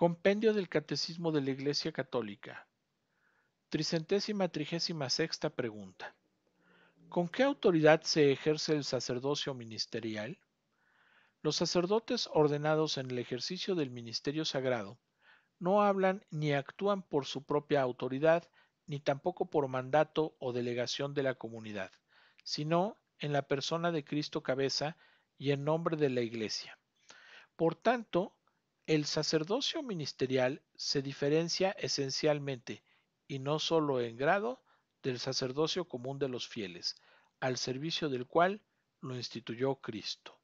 Compendio del Catecismo de la Iglesia Católica. Tricentésima trigésima sexta pregunta. ¿Con qué autoridad se ejerce el sacerdocio ministerial? Los sacerdotes ordenados en el ejercicio del ministerio sagrado no hablan ni actúan por su propia autoridad, ni tampoco por mandato o delegación de la comunidad, sino en la persona de Cristo cabeza y en nombre de la Iglesia. Por tanto, el sacerdocio ministerial se diferencia esencialmente, y no sólo en grado, del sacerdocio común de los fieles, al servicio del cual lo instituyó Cristo.